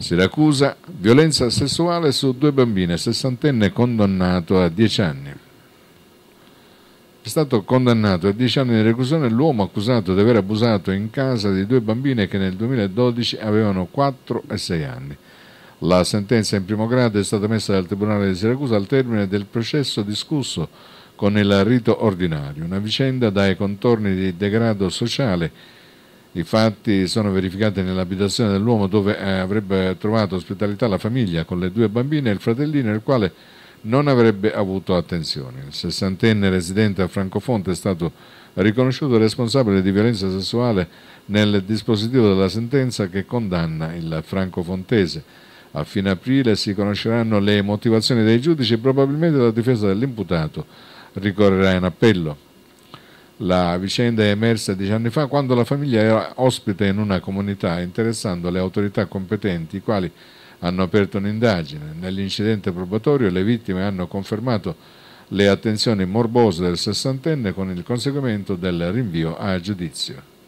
Siracusa, violenza sessuale su due bambine, sessantenne condannato a 10 anni. È stato condannato a 10 anni di reclusione l'uomo accusato di aver abusato in casa di due bambine che nel 2012 avevano 4 e 6 anni. La sentenza in primo grado è stata messa dal Tribunale di Siracusa al termine del processo discusso con il rito ordinario, una vicenda dai contorni di degrado sociale i fatti sono verificati nell'abitazione dell'uomo dove eh, avrebbe trovato ospitalità la famiglia con le due bambine e il fratellino, il quale non avrebbe avuto attenzione. Il sessantenne residente a Francofonte è stato riconosciuto responsabile di violenza sessuale nel dispositivo della sentenza che condanna il francofontese. A fine aprile si conosceranno le motivazioni dei giudici e probabilmente la difesa dell'imputato ricorrerà in appello. La vicenda è emersa dieci anni fa quando la famiglia era ospite in una comunità interessando le autorità competenti, i quali hanno aperto un'indagine. Nell'incidente probatorio le vittime hanno confermato le attenzioni morbose del sessantenne con il conseguimento del rinvio a giudizio.